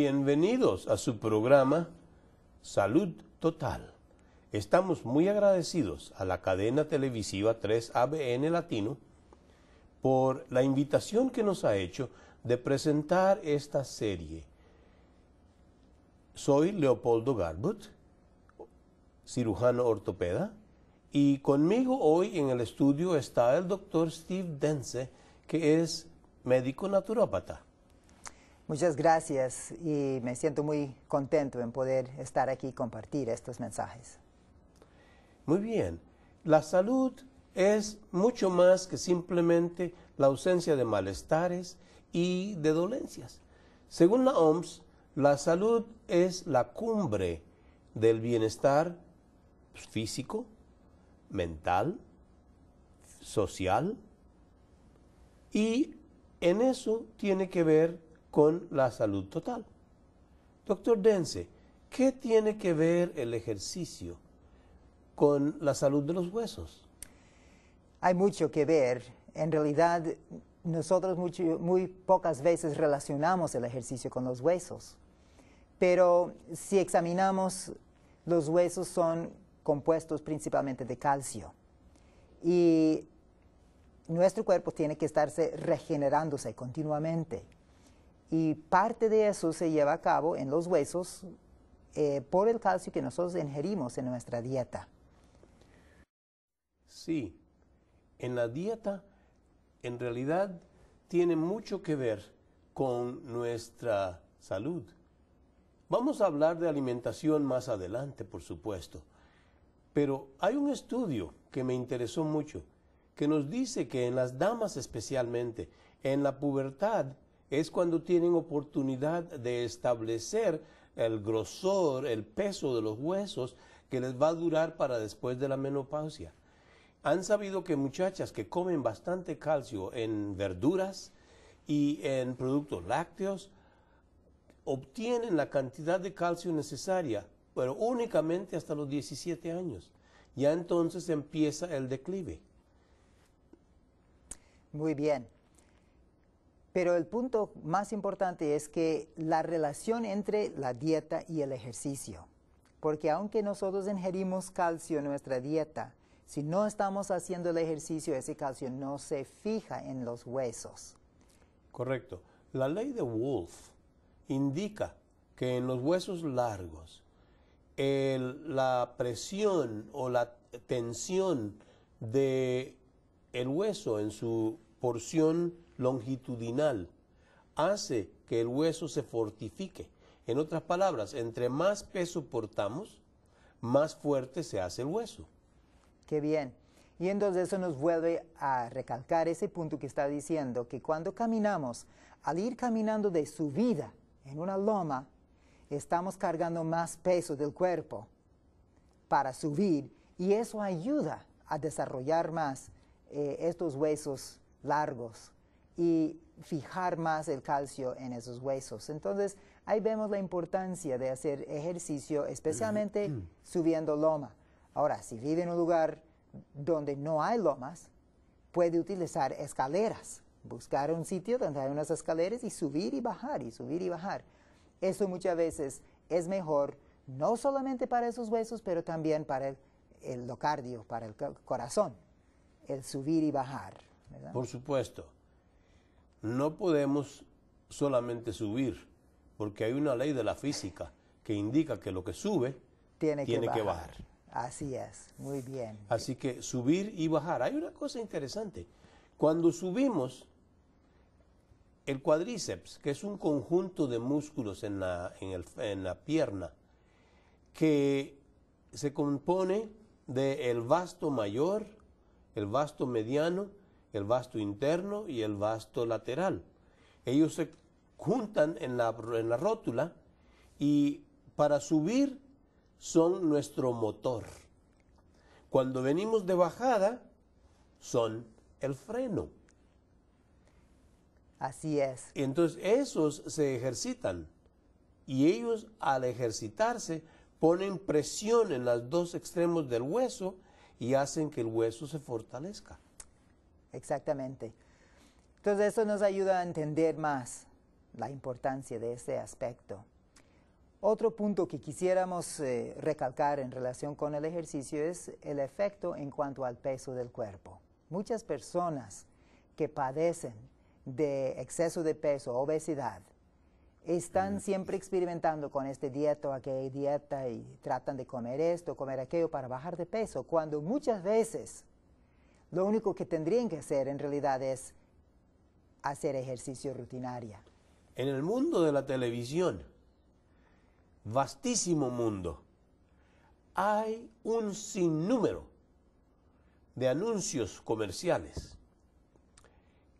Bienvenidos a su programa Salud Total. Estamos muy agradecidos a la cadena televisiva 3ABN Latino por la invitación que nos ha hecho de presentar esta serie. Soy Leopoldo Garbut, cirujano ortopeda, y conmigo hoy en el estudio está el doctor Steve Dense, que es médico naturópata. Muchas gracias y me siento muy contento en poder estar aquí y compartir estos mensajes. Muy bien, la salud es mucho más que simplemente la ausencia de malestares y de dolencias. Según la OMS, la salud es la cumbre del bienestar físico, mental, social y en eso tiene que ver con la salud total. Doctor Dense, ¿qué tiene que ver el ejercicio con la salud de los huesos? Hay mucho que ver. En realidad, nosotros muy pocas veces relacionamos el ejercicio con los huesos. Pero si examinamos, los huesos son compuestos principalmente de calcio. Y nuestro cuerpo tiene que estarse regenerándose continuamente. Y parte de eso se lleva a cabo en los huesos eh, por el calcio que nosotros ingerimos en nuestra dieta. Sí, en la dieta en realidad tiene mucho que ver con nuestra salud. Vamos a hablar de alimentación más adelante, por supuesto, pero hay un estudio que me interesó mucho, que nos dice que en las damas especialmente, en la pubertad, es cuando tienen oportunidad de establecer el grosor, el peso de los huesos que les va a durar para después de la menopausia. Han sabido que muchachas que comen bastante calcio en verduras y en productos lácteos obtienen la cantidad de calcio necesaria, pero únicamente hasta los 17 años. Ya entonces empieza el declive. Muy bien. Pero el punto más importante es que la relación entre la dieta y el ejercicio. Porque aunque nosotros ingerimos calcio en nuestra dieta, si no estamos haciendo el ejercicio, ese calcio no se fija en los huesos. Correcto. La ley de Wolf indica que en los huesos largos la presión o la tensión de el hueso en su porción longitudinal hace que el hueso se fortifique. En otras palabras, entre más peso portamos, más fuerte se hace el hueso. Qué bien. Y entonces eso nos vuelve a recalcar ese punto que está diciendo, que cuando caminamos, al ir caminando de subida en una loma, estamos cargando más peso del cuerpo para subir y eso ayuda a desarrollar más eh, estos huesos largos y fijar más el calcio en esos huesos. Entonces, ahí vemos la importancia de hacer ejercicio, especialmente mm. subiendo loma. Ahora, si vive en un lugar donde no hay lomas, puede utilizar escaleras, buscar un sitio donde hay unas escaleras y subir y bajar y subir y bajar. Eso muchas veces es mejor, no solamente para esos huesos, pero también para el, el locardio, para el corazón, el subir y bajar. ¿verdad? Por supuesto. No podemos solamente subir, porque hay una ley de la física que indica que lo que sube tiene, que, bajar. Así es, muy bien. Así que subir y bajar. Hay una cosa interesante. Cuando subimos, el cuádriceps, que es un conjunto de músculos en la, pierna, que se compone del el vasto mayor, el vasto mediano el vasto interno y el vasto lateral. Ellos se juntan en la, en la rótula y para subir son nuestro motor. Cuando venimos de bajada son el freno. Así es. Entonces esos se ejercitan y ellos al ejercitarse ponen presión en los dos extremos del hueso y hacen que el hueso se fortalezca. Exactamente. Entonces eso nos ayuda a entender más la importancia de ese aspecto. Otro punto que quisiéramos eh, recalcar en relación con el ejercicio es el efecto en cuanto al peso del cuerpo. Muchas personas que padecen de exceso de peso, obesidad, están mm. siempre experimentando con este dieta o aquella dieta y tratan de comer esto, comer aquello para bajar de peso, cuando muchas veces lo único que tendrían que hacer en realidad es hacer ejercicio rutinaria. En el mundo de la televisión, vastísimo mundo, hay un sinnúmero de anuncios comerciales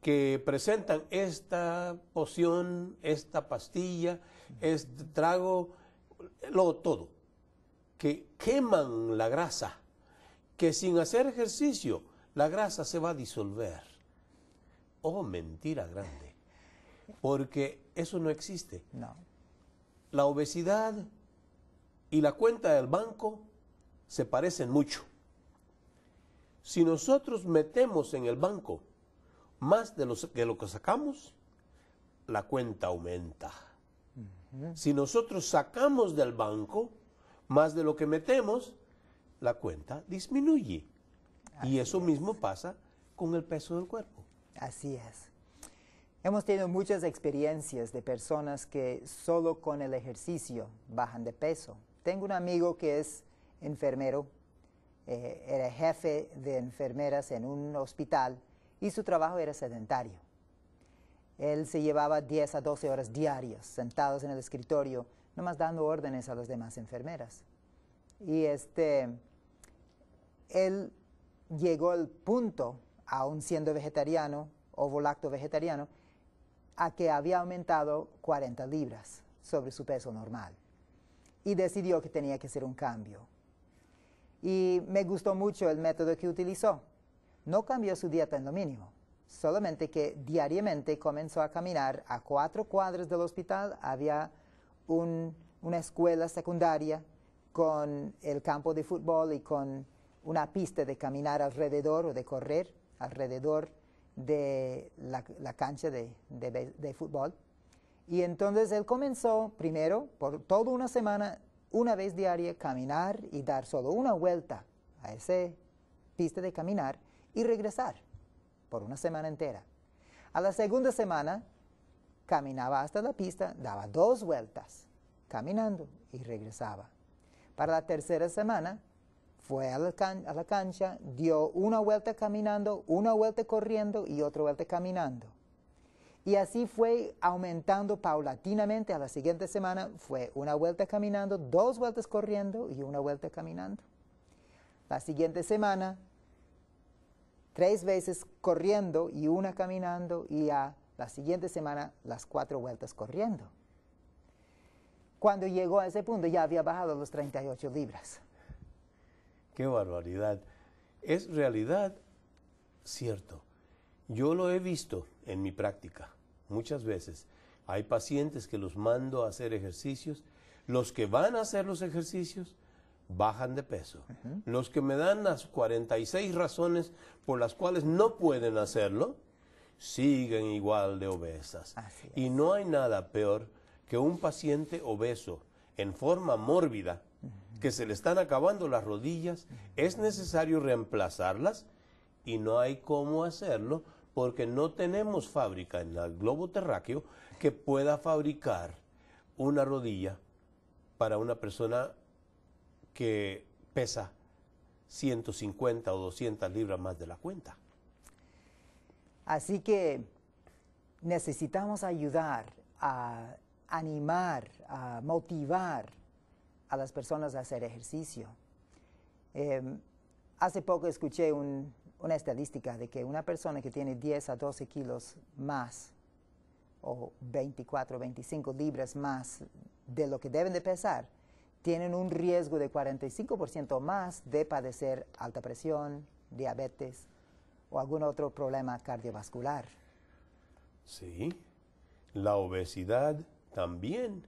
que presentan esta poción, esta pastilla, este trago, lo todo, que queman la grasa, que sin hacer ejercicio la grasa se va a disolver. Oh, mentira grande. Porque eso no existe. No. La obesidad y la cuenta del banco se parecen mucho. Si nosotros metemos en el banco más de, lo que sacamos, la cuenta aumenta. Si nosotros sacamos del banco más de lo que metemos, la cuenta disminuye y eso mismo pasa con el peso del cuerpo. Así es. Hemos tenido muchas experiencias de personas que solo con el ejercicio bajan de peso. Tengo un amigo que es enfermero, eh, era jefe de enfermeras en un hospital y su trabajo era sedentario. Él se llevaba 10 a 12 horas diarias sentados en el escritorio, nomás dando órdenes a las demás enfermeras. Y este, él llegó el punto, aún siendo vegetariano, o lacto vegetariano, a que había aumentado 40 libras sobre su peso normal. Y decidió que tenía que hacer un cambio. Y me gustó mucho el método que utilizó. No cambió su dieta en lo mínimo, solamente que diariamente comenzó a caminar a cuatro cuadras del hospital. Había una escuela secundaria con el campo de fútbol y con una pista de caminar alrededor o de correr alrededor de la, cancha de, de, fútbol. Y entonces él comenzó primero, por toda una semana, una vez diaria, caminar y dar solo una vuelta a esa pista de caminar y regresar por una semana entera. A la segunda semana caminaba hasta la pista, daba dos vueltas caminando y regresaba. Para la tercera semana fue a la, cancha, dio una vuelta caminando, una vuelta corriendo y otra vuelta caminando. Y así fue aumentando paulatinamente. A la siguiente semana fue una vuelta caminando, dos vueltas corriendo y una vuelta caminando. La siguiente semana, tres veces corriendo y una caminando y a la siguiente semana las cuatro vueltas corriendo. Cuando llegó a ese punto ya había bajado los 38 libras qué barbaridad. Es realidad, cierto. Yo lo he visto en mi práctica muchas veces. Hay pacientes que los mando a hacer ejercicios. Los que van a hacer los ejercicios bajan de peso. Los que me dan las 46 razones por las cuales no pueden hacerlo, siguen igual de obesas. Y no hay nada peor que un paciente obeso en forma mórbida que se le están acabando las rodillas, es necesario reemplazarlas y no hay cómo hacerlo porque no tenemos fábrica en el globo terráqueo que pueda fabricar una rodilla para una persona que pesa 150 o 200 libras más de la cuenta. Así que necesitamos ayudar a animar, a motivar a las personas a hacer ejercicio. Em, hace poco escuché una estadística de que una persona que tiene 10 a 12 kilos más o 24 25 libras más de lo que deben de pesar, tienen un riesgo de 45% más de padecer alta presión, diabetes o algún otro problema cardiovascular. Sí, la obesidad también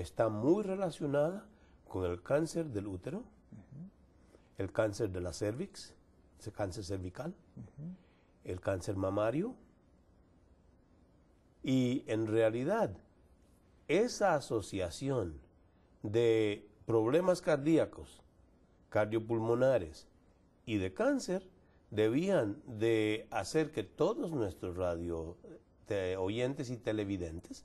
está muy relacionada con el cáncer del útero, el cáncer de la cervix, ese cáncer cervical, el cáncer mamario. Y en realidad, esa asociación de problemas cardíacos, cardiopulmonares y de cáncer debían de hacer que todos nuestros radio eh, oyentes y televidentes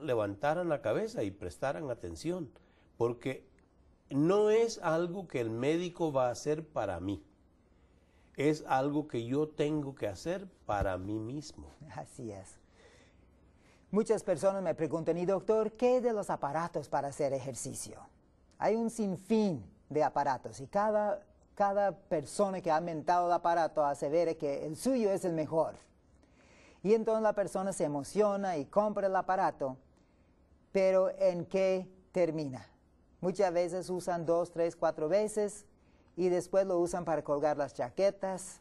levantaran la cabeza y prestaran atención, porque no es algo que el médico va a hacer para mí, es algo que yo tengo que hacer para mí mismo. Así es. Muchas personas me preguntan, y doctor, ¿qué de los aparatos para hacer ejercicio? Hay un sinfín de aparatos y cada, persona que ha inventado el aparato asevera que el suyo es el mejor. Y entonces la persona se emociona y compra el aparato, pero ¿en qué termina? Muchas veces usan dos, tres, cuatro veces y después lo usan para colgar las chaquetas.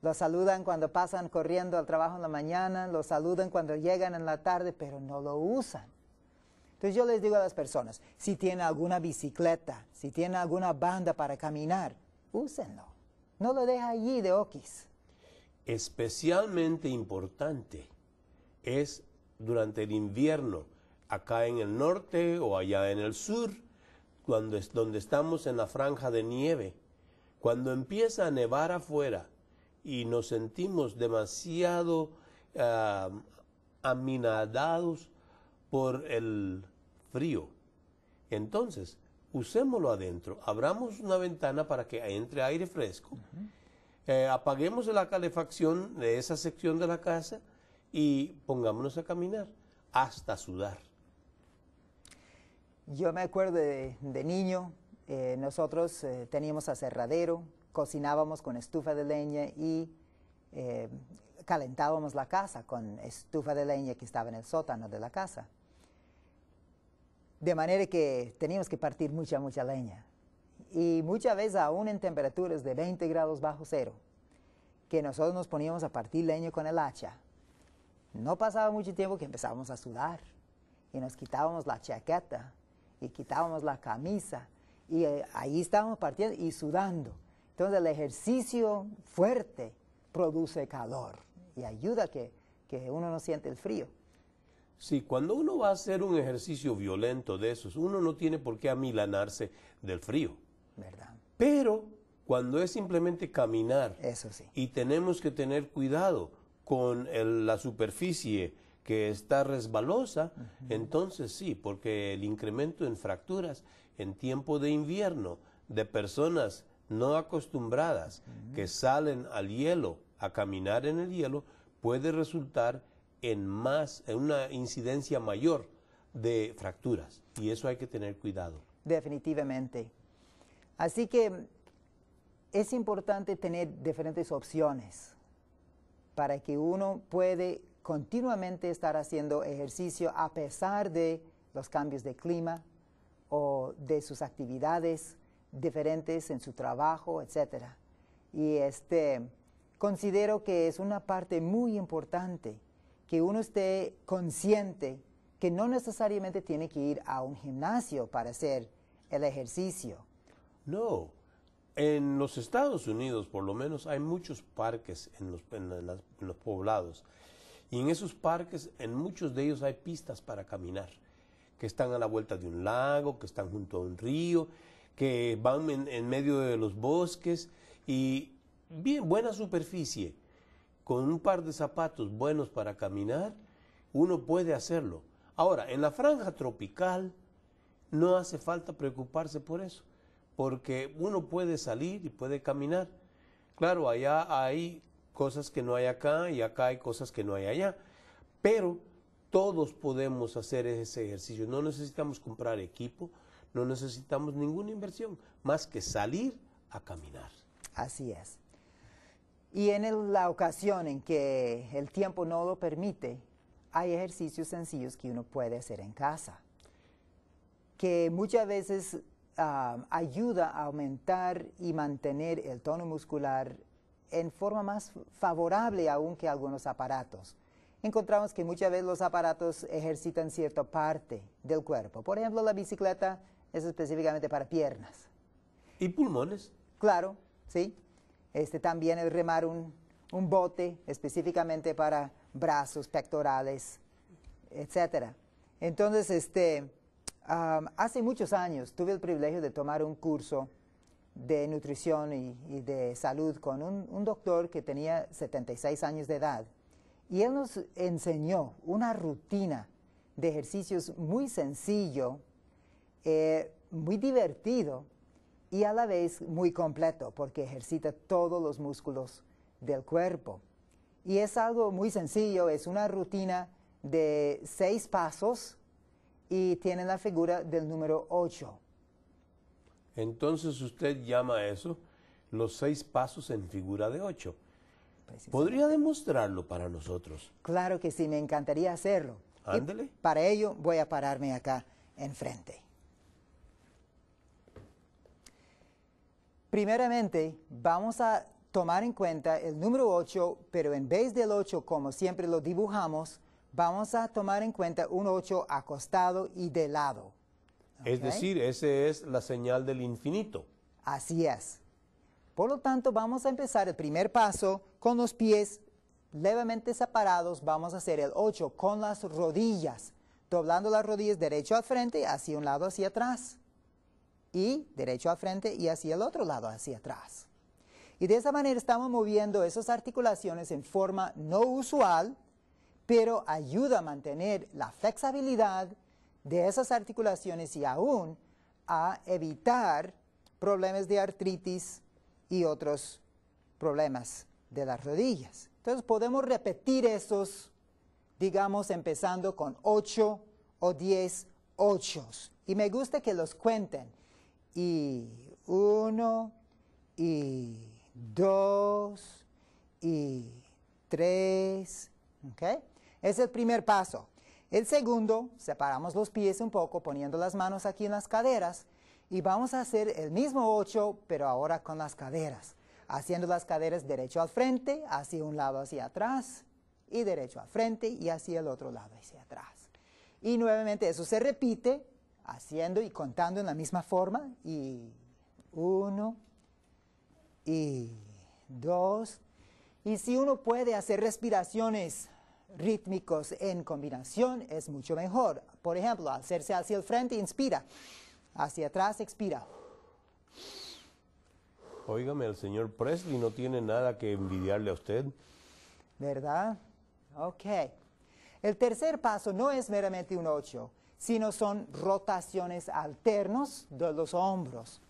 Lo saludan cuando pasan corriendo al trabajo en la mañana, lo saludan cuando llegan en la tarde, pero no lo usan. Entonces yo les digo a las personas, si tienen alguna bicicleta, si tienen alguna banda para caminar, úsenlo. No lo deja allí de okis especialmente importante es durante el invierno, acá en el norte o allá en el sur, cuando es, donde estamos en la franja de nieve. Cuando empieza a nevar afuera y nos sentimos demasiado ah, aminadados por el frío, entonces usémoslo adentro, abramos una ventana para que entre aire fresco. Eh, apaguemos la calefacción de esa sección de la casa y pongámonos a caminar hasta sudar. Yo me acuerdo de, niño, eh, nosotros eh, teníamos aserradero, cocinábamos con estufa de leña y calentábamos la casa con estufa de leña que estaba en el sótano de la casa. De manera que teníamos que partir mucha, mucha leña y muchas veces aún en temperaturas de 20 grados bajo cero, que nosotros nos poníamos a partir leño con el hacha, no pasaba mucho tiempo que empezábamos a sudar y nos quitábamos la chaqueta y quitábamos la camisa y eh, ahí estábamos partiendo y sudando. Entonces el ejercicio fuerte produce calor y ayuda a que, que uno no siente el frío. Sí, cuando uno va a hacer un ejercicio violento de esos, uno no tiene por qué amilanarse del frío. Pero cuando es simplemente caminar, Y tenemos que tener cuidado con la superficie que está resbalosa, entonces sí, porque el incremento en fracturas en tiempo de invierno de personas no acostumbradas que salen al hielo a caminar en el hielo puede resultar en más en una incidencia mayor de fracturas y eso hay que tener cuidado. Definitivamente. Así que es importante tener diferentes opciones para que uno puede continuamente estar haciendo ejercicio a pesar de los cambios de clima o de sus actividades diferentes en su trabajo, etc. Y este, considero que es una parte muy importante que uno esté consciente que no necesariamente tiene que ir a un gimnasio para hacer el ejercicio no. En los Estados Unidos, por lo menos, hay muchos parques en los, en poblados. Y en esos parques, en muchos de ellos hay pistas para caminar, que están a la vuelta de un lago, que están junto a un río, que van en medio de los bosques y bien, buena superficie, con un par de zapatos buenos para caminar, uno puede hacerlo. Ahora, en la franja tropical no hace falta preocuparse por eso porque uno puede salir y puede caminar. Claro, allá hay cosas que no hay acá y acá hay cosas que no hay allá, pero todos podemos hacer ese ejercicio. No necesitamos comprar equipo, no necesitamos ninguna inversión, más que salir a caminar. Así es. Y en la ocasión en que el tiempo no lo permite, hay ejercicios sencillos que uno puede hacer en casa, que muchas veces ayuda a aumentar y mantener el tono muscular en forma más favorable aún que algunos aparatos. Encontramos que muchas veces los aparatos ejercitan cierta parte del cuerpo. Por ejemplo, la bicicleta es específicamente para piernas. ¿Y pulmones? Claro, sí. Este, también el remar un, un bote específicamente para brazos, pectorales, etc. Entonces, este, hace muchos años tuve el privilegio de tomar un curso de nutrición y, de salud con un, doctor que tenía 76 años de edad. Y él nos enseñó una rutina de ejercicios muy sencillo, eh, muy divertido y a la vez muy completo, porque ejercita todos los músculos del cuerpo. Y es algo muy sencillo, es una rutina de seis pasos y tiene la figura del número 8. Entonces usted llama a eso los seis pasos en figura de 8. Pues ¿Podría demostrarlo para nosotros? Claro que sí, me encantaría hacerlo. Ándele. para ello voy a pararme acá enfrente. Primeramente, vamos a tomar en cuenta el número 8, pero en vez del 8, como siempre lo dibujamos, vamos a tomar en cuenta un 8 acostado y de lado. Es decir, esa es la señal del infinito. Así es. Por lo tanto, vamos a empezar el primer paso con los pies levemente separados. Vamos a hacer el 8 con las rodillas, doblando las rodillas derecho al frente, hacia un lado, hacia atrás. Y derecho al frente y hacia el otro lado, hacia atrás. Y de esa manera estamos moviendo esas articulaciones en forma no usual, pero ayuda a mantener la flexibilidad de esas articulaciones y aún a evitar problemas de artritis y otros problemas de las rodillas. Entonces podemos repetir esos, digamos, empezando con 8 o 10 ochos. Y me gusta que los cuenten. Y uno, y dos, y tres. ¿Ok? Es el primer paso. El segundo, separamos los pies un poco poniendo las manos aquí en las caderas y vamos a hacer el mismo ocho, pero ahora con las caderas. Haciendo las caderas derecho al frente, hacia un lado hacia atrás y derecho al frente y hacia el otro lado hacia atrás. Y nuevamente eso se repite haciendo y contando en la misma forma y uno y dos. Y si uno puede hacer respiraciones rítmicos en combinación es mucho mejor. Por ejemplo, hacerse hacia el frente inspira, hacia atrás expira. Óigame, el señor Presley no tiene nada que envidiarle a usted. ¿Verdad? Ok. El tercer paso no es meramente un ocho, sino son rotaciones alternos de los hombros.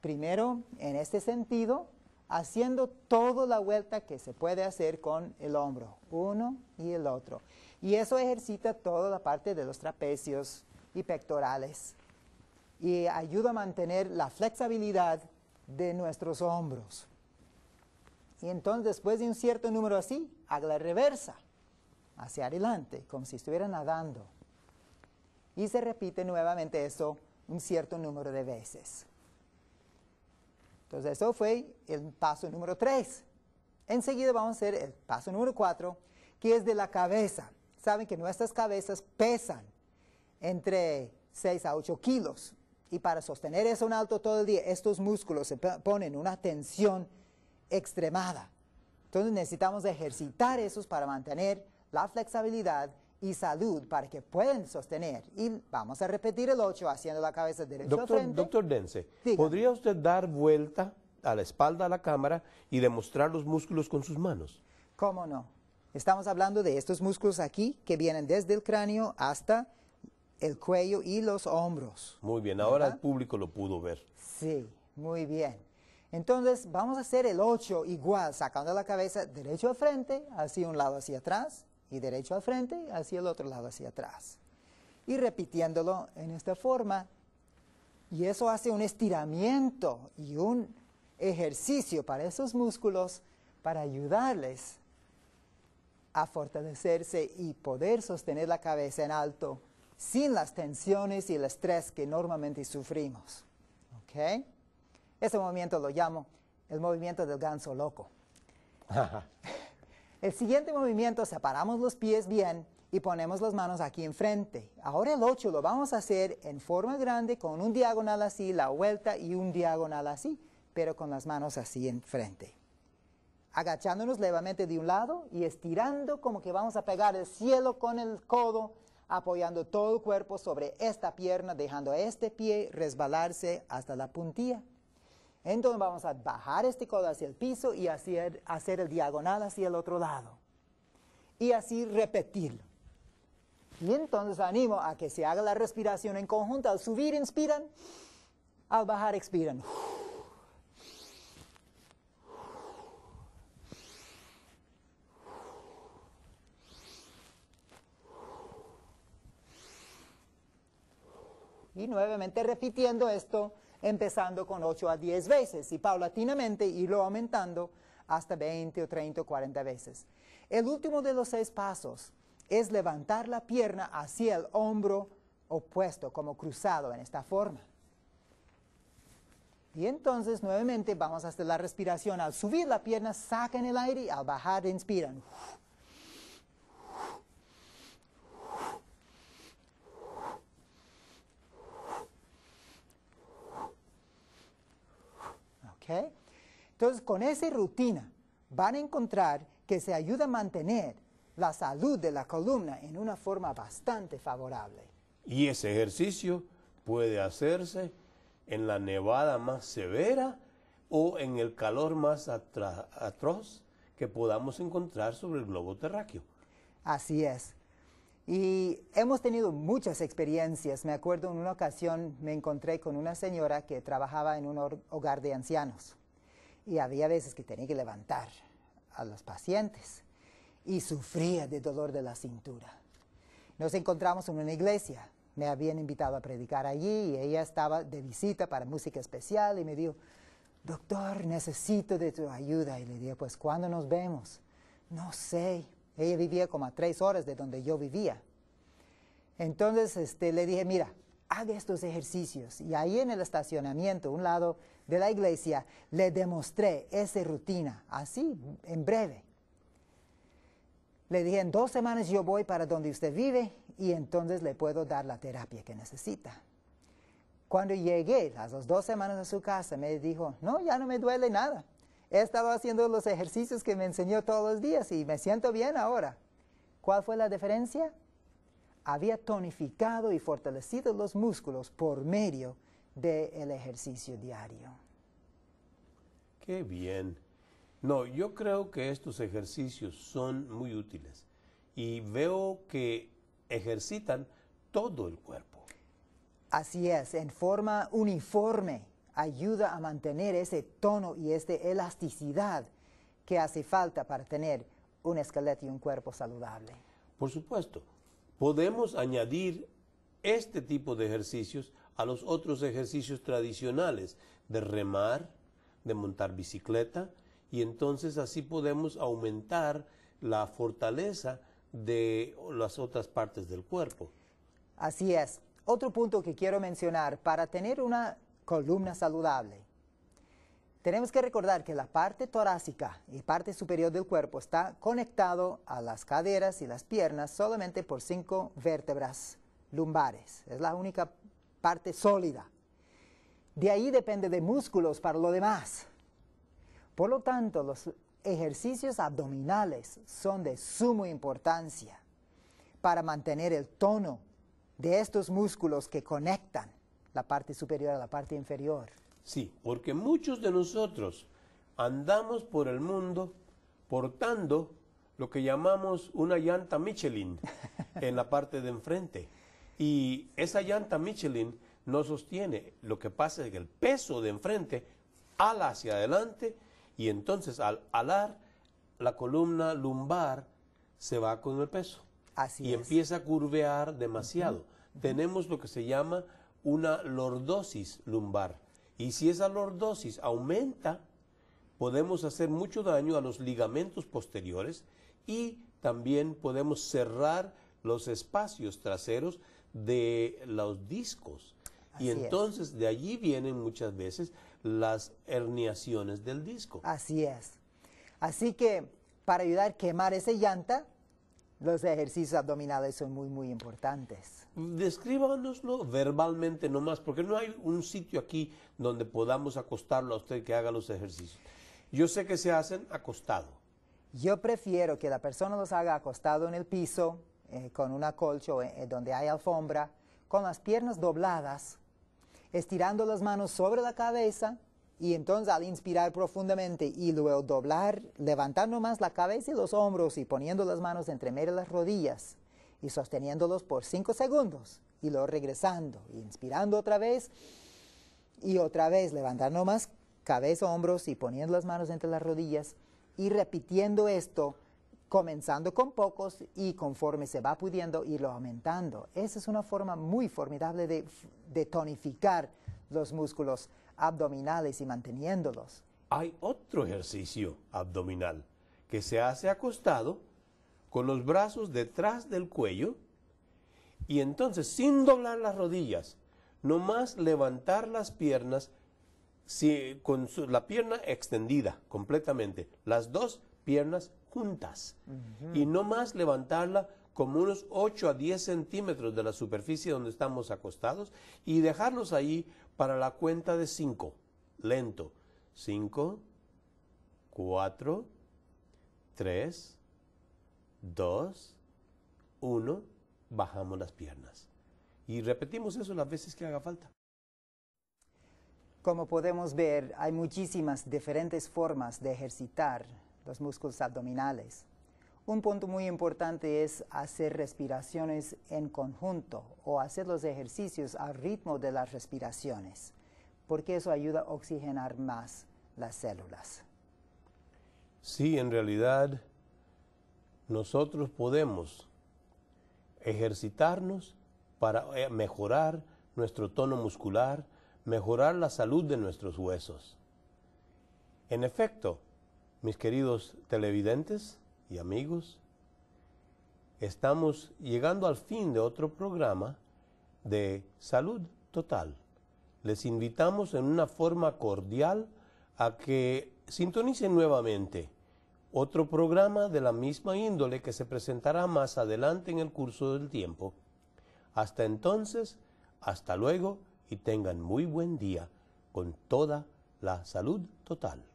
Primero, en este sentido, haciendo toda la vuelta que se puede hacer con el hombro, uno y el otro. Y eso ejercita toda la parte de los trapecios y pectorales y ayuda a mantener la flexibilidad de nuestros hombros. Y entonces después de un cierto número así, haga la reversa, hacia adelante, como si estuviera nadando. Y se repite nuevamente eso un cierto número de veces. Entonces, eso fue el paso número 3. Enseguida vamos a hacer el paso número 4, que es de la cabeza. Saben que nuestras cabezas pesan entre 6 a 8 kilos. Y para sostener eso en alto todo el día, estos músculos se ponen una tensión extremada. Entonces necesitamos ejercitar esos para mantener la flexibilidad y salud para que puedan sostener. Y vamos a repetir el 8 haciendo la cabeza derecha doctor, frente. Doctor Dense, ¿podría usted dar vuelta a la espalda a la cámara y demostrar los músculos con sus manos? ¿Cómo no? Estamos hablando de estos músculos aquí que vienen desde el cráneo hasta el cuello y los hombros. Muy bien, ahora el público lo pudo ver. Sí, muy bien. Entonces vamos a hacer el 8 igual, sacando la cabeza derecho al frente, hacia un lado hacia atrás, y derecho al frente, hacia el otro lado, hacia atrás. Y repitiéndolo en esta forma, y eso hace un estiramiento y un ejercicio para esos músculos para ayudarles a fortalecerse y poder sostener la cabeza en alto sin las tensiones y el estrés que normalmente sufrimos. ok Ese movimiento lo llamo el movimiento del ganso loco. El siguiente movimiento, separamos los pies bien y ponemos las manos aquí enfrente. Ahora el 8 lo vamos a hacer en forma grande con un diagonal así, la vuelta y un diagonal así, pero con las manos así enfrente. Agachándonos levemente de un lado y estirando como que vamos a pegar el cielo con el codo, apoyando todo el cuerpo sobre esta pierna, dejando este pie resbalarse hasta la puntilla. Entonces vamos a bajar este codo hacia el piso y er, hacer, el diagonal hacia el otro lado. Y así repetirlo. Y entonces animo a que se haga la respiración en conjunto. Al subir inspiran, al bajar expiran. Y nuevamente repitiendo esto empezando con 8 a 10 veces y paulatinamente irlo aumentando hasta 20 o 30 o 40 veces. El último de los seis pasos es levantar la pierna hacia el hombro opuesto, como cruzado en esta forma. Y entonces nuevamente vamos hacer la respiración. Al subir la pierna, sacan el aire y al bajar inspiran. Entonces, con esa rutina van a encontrar que se ayuda a mantener la salud de la columna en una forma bastante favorable. Y ese ejercicio puede hacerse en la nevada más severa o en el calor más atroz que podamos encontrar sobre el globo terráqueo. Así es. Y hemos tenido muchas experiencias. Me acuerdo en una ocasión me encontré con una señora que trabajaba en un hogar de ancianos y había veces que tenía que levantar a los pacientes y sufría de dolor de la cintura. Nos encontramos en una iglesia. Me habían invitado a predicar allí y ella estaba de visita para música especial y me dijo, doctor, necesito de tu ayuda. Y le dije, pues, ¿cuándo nos vemos? No sé, ella vivía como a tres horas de donde yo vivía. Entonces este, le dije, mira, haga estos ejercicios. Y ahí en el estacionamiento, un lado de la iglesia, le demostré esa rutina, así, en breve. Le dije, en dos semanas yo voy para donde usted vive y entonces le puedo dar la terapia que necesita. Cuando llegué, a las dos semanas a su casa, me dijo, no, ya no me duele nada he estado haciendo los ejercicios que me enseñó todos los días y me siento bien ahora. ¿Cuál fue la diferencia? Había tonificado y fortalecido los músculos por medio del ejercicio diario. Qué bien. No, yo creo que estos ejercicios son muy útiles y veo que ejercitan todo el cuerpo. Así es, en forma uniforme ayuda a mantener ese tono y esta elasticidad que hace falta para tener un esqueleto y un cuerpo saludable. Por supuesto, podemos añadir este tipo de ejercicios a los otros ejercicios tradicionales de remar, de montar bicicleta, y entonces así podemos aumentar la fortaleza de las otras partes del cuerpo. Así es. Otro punto que quiero mencionar, para tener una columna saludable. Tenemos que recordar que la parte torácica y parte superior del cuerpo está conectado a las caderas y las piernas solamente por cinco vértebras lumbares. Es la única parte sólida. De ahí depende de músculos para lo demás. Por lo tanto, los ejercicios abdominales son de suma importancia para mantener el tono de estos músculos que conectan la parte superior a la parte inferior. Sí, porque muchos de nosotros andamos por el mundo portando lo que llamamos una llanta Michelin en la parte de enfrente. Y esa llanta Michelin no sostiene. Lo que pasa es que el peso de enfrente ala hacia adelante y entonces al alar la columna lumbar se va con el peso. Así y empieza a curvear demasiado. Tenemos lo que se llama una lordosis lumbar. Y si esa lordosis aumenta, podemos hacer mucho daño a los ligamentos posteriores y también podemos cerrar los espacios traseros de los discos. y entonces de allí vienen muchas veces las herniaciones del disco. Así es. Así que para ayudar a quemar esa llanta, los ejercicios abdominales son muy, muy importantes. Descríbanoslo verbalmente nomás, porque no hay un sitio aquí donde podamos acostarlo a usted que haga los ejercicios. Yo sé que se hacen acostado. Yo prefiero que la persona los haga acostado en el piso, eh, con una colcha o eh, donde hay alfombra, con las piernas dobladas, estirando las manos sobre la cabeza y entonces al inspirar profundamente y luego doblar, levantando más la cabeza y los hombros y poniendo las manos entre medio de las rodillas y sosteniéndolos por cinco segundos y luego regresando, inspirando otra vez y otra vez levantando más cabeza, hombros y poniendo las manos entre las rodillas y repitiendo esto, comenzando con pocos y conforme se va pudiendo irlo aumentando. Esa es una forma muy formidable de tonificar los músculos abdominales y manteniéndolos. Hay otro ejercicio abdominal que se hace acostado con los brazos detrás del cuello y entonces sin doblar las rodillas, no más levantar las piernas con la pierna extendida completamente, las dos piernas juntas y no más nomás levantarla como unos 8 a 10 centímetros de la superficie donde estamos acostados y dejarlos ahí para la cuenta de 5. Lento. 5, 4, 3, 2, 1. Bajamos las piernas. Y repetimos eso las veces que haga falta. Como podemos ver, hay muchísimas diferentes formas de ejercitar los músculos abdominales. Un punto muy importante es hacer respiraciones en conjunto o hacer los ejercicios al ritmo de las respiraciones, porque eso ayuda a oxigenar más las células. Sí, en realidad nosotros podemos ejercitarnos para eh, mejorar nuestro tono muscular, mejorar la salud de nuestros huesos. En efecto, mis queridos televidentes, y amigos, estamos llegando al fin de otro programa de Salud Total. Les invitamos en una forma cordial a que sintonicen nuevamente otro programa de la misma índole que se presentará más adelante en el curso del tiempo. Hasta entonces, hasta luego y tengan muy buen día con toda la salud total.